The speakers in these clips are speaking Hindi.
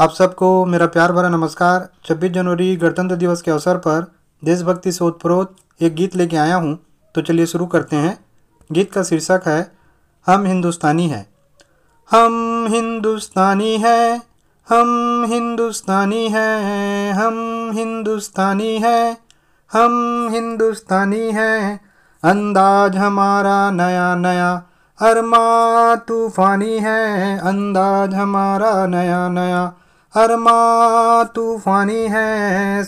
आप सबको मेरा प्यार भरा नमस्कार 26 जनवरी गणतंत्र दिवस के अवसर पर देशभक्ति से उत्प्रोत एक गीत लेके आया हूँ तो चलिए शुरू करते हैं गीत का शीर्षक है हम हिंदुस्तानी हैं हम हिंदुस्तानी हैं हम हिंदुस्तानी हैं हम हिंदुस्तानी हैं हम हिंदुस्तानी हैं अंदाज हमारा नया नया अरमा तूफ़ानी है अंदाज हमारा नया नया हरमा तूफानी है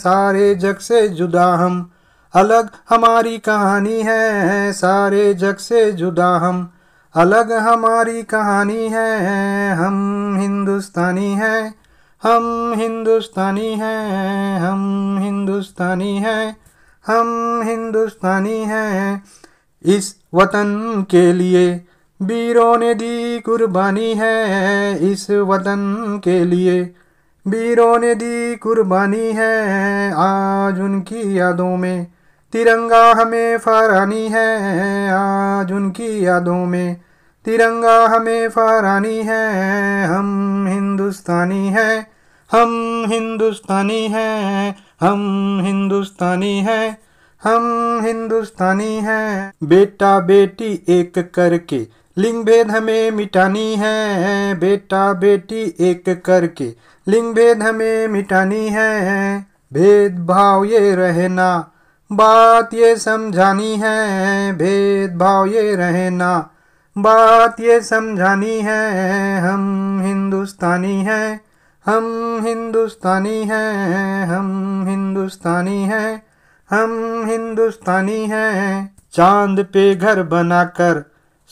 सारे जग से जुदा हम अलग हमारी कहानी है सारे जग से जुदा हम अलग हमारी कहानी है हम हिंदुस्तानी है हम हिंदुस्तानी हैं हम हिंदुस्तानी हैं हम हिंदुस्तानी हैं इस वतन के लिए वीरों ने दी कुर्बानी है इस वतन के लिए वीरों ने दी कुर्बानी है आज उनकी यादों में तिरंगा हमें फहरानी है आज उनकी यादों में तिरंगा हमें फहरानी है हम हिंदुस्तानी हैं हम हिंदुस्तानी हैं हम हिंदुस्तानी हैं हम हिंदुस्तानी हैं बेटा बेटी एक करके लिंग भेद हमें मिटानी है बेटा बेटी एक करके लिंग भेद हमें मिटानी है भेदभाव ये रहना बात ये समझानी है भेदभाव ये रहना बात ये समझानी है हम हिंदुस्तानी हैं हम हिंदुस्तानी हैं हम हिंदुस्तानी हैं हम हिंदुस्तानी हैं चांद पे घर बनाकर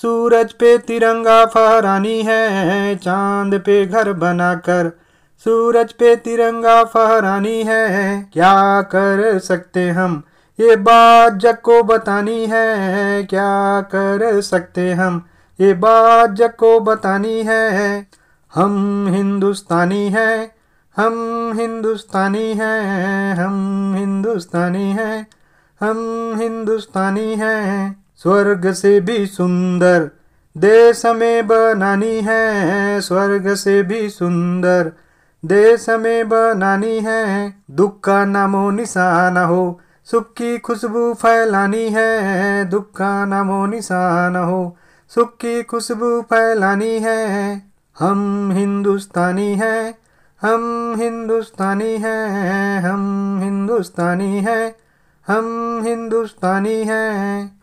सूरज पे तिरंगा फहरानी है चांद पे घर बनाकर सूरज पे तिरंगा फहरानी है क्या कर सकते हम ये बात जग को बतानी है क्या कर सकते हम ये बात जग को बतानी है हम हिंदुस्तानी हैं हम हिंदुस्तानी हैं हम हिंदुस्तानी हैं हम हिंदुस्तानी हैं स्वर्ग से भी सुंदर देश में बनानी है स्वर्ग से भी सुंदर देश में बनानी है दुख का नामो निशाना हो सुख की खुशबू फैलानी है दुख का नामो निशाना हो सुख की खुशबू फैलानी है हम हिंदुस्तानी हैं हम हिंदुस्तानी हैं हम हिंदुस्तानी हैं हम हिंदुस्तानी हैं